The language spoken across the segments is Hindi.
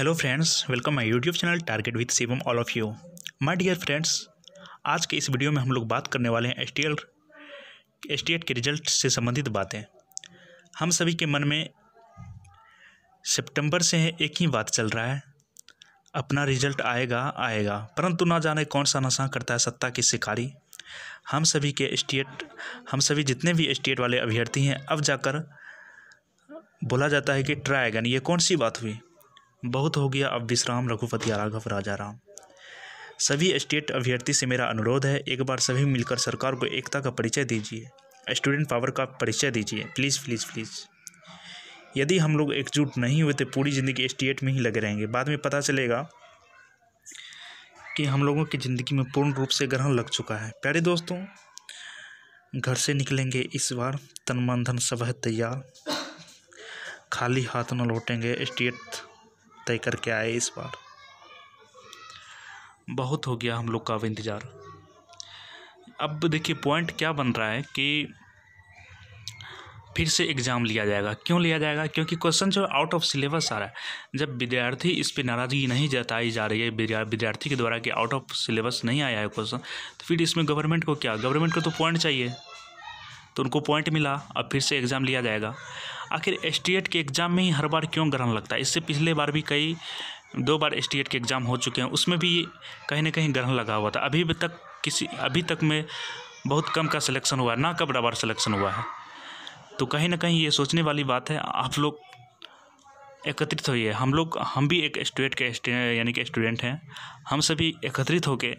hello friends welcome my YouTube channel target with सेवम all of you my dear friends आज के इस वीडियो में हम लोग बात करने वाले हैं S T L S T के रिजल्ट से संबंधित बातें हम सभी के मन में सितंबर से एक ही बात चल रहा है अपना रिजल्ट आएगा आएगा परंतु ना जाने कौन सा नशा करता है सत्ता की शिकारी हम सभी के एस हम सभी जितने भी एस वाले अभ्यर्थी हैं अब जाकर बोला जाता है कि ट्राई अगन ये कौन सी बात हुई बहुत हो गया अब विश्राम रघुपति राघव राजा राम सभी स्टेट अभ्यर्थी से मेरा अनुरोध है एक बार सभी मिलकर सरकार को एकता का परिचय दीजिए स्टूडेंट पावर का परिचय दीजिए प्लीज़ प्लीज़ प्लीज़ यदि हम लोग एकजुट नहीं हुए तो पूरी ज़िंदगी स्टेट में ही लगे रहेंगे बाद में पता चलेगा कि हम लोगों की ज़िंदगी में पूर्ण रूप से ग्रहण लग चुका है प्यारे दोस्तों घर से निकलेंगे इस बार तन मन धन सब है तैयार खाली हाथ न लौटेंगे स्टेट तय करके आए इस बार बहुत हो गया हम लोग का अब इंतज़ार अब देखिए पॉइंट क्या बन रहा है कि फिर से एग्ज़ाम लिया जाएगा क्यों लिया जाएगा क्योंकि क्वेश्चन जो आउट ऑफ सिलेबस आ रहा है जब विद्यार्थी इस पर नाराज़गी नहीं जताई जा रही है विद्यार्थी के द्वारा कि आउट ऑफ सिलेबस नहीं आया है क्वेश्चन तो फिर इसमें गवर्नमेंट को क्या गवर्नमेंट को तो पॉइंट चाहिए तो उनको पॉइंट मिला अब फिर से एग्ज़ाम लिया जाएगा आखिर एस के एग्ज़ाम में ही हर बार क्यों ग्रहण लगता है इससे पिछले बार भी कई दो बार एस के एग्ज़ाम हो चुके हैं उसमें भी कहीं ना कहीं ग्रहण लगा हुआ था अभी तक किसी अभी तक में बहुत कम का सिलेक्शन हुआ है ना कपड़ा बार सिलेक्शन हुआ है तो कहीं ना कहीं ये सोचने वाली बात है आप लोग एकत्रित हुई है हम लोग हम भी एक स्टेट के यानी कि स्टूडेंट हैं हम सभी एकत्रित होकर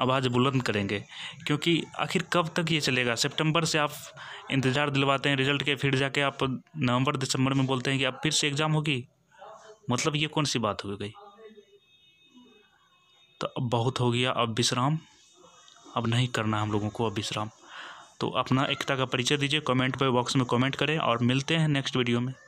आवाज़ बुलंद करेंगे क्योंकि आखिर कब तक ये चलेगा सितंबर से आप इंतज़ार दिलवाते हैं रिजल्ट के फिर जाके आप नवंबर दिसंबर में बोलते हैं कि अब फिर से एग्ज़ाम होगी मतलब ये कौन सी बात हो गई तो अब बहुत हो गया अब विश्राम अब नहीं करना हम लोगों को अब विश्राम तो अपना एकता का परिचय दीजिए कमेंट पर बॉक्स में कमेंट करें और मिलते हैं नेक्स्ट वीडियो में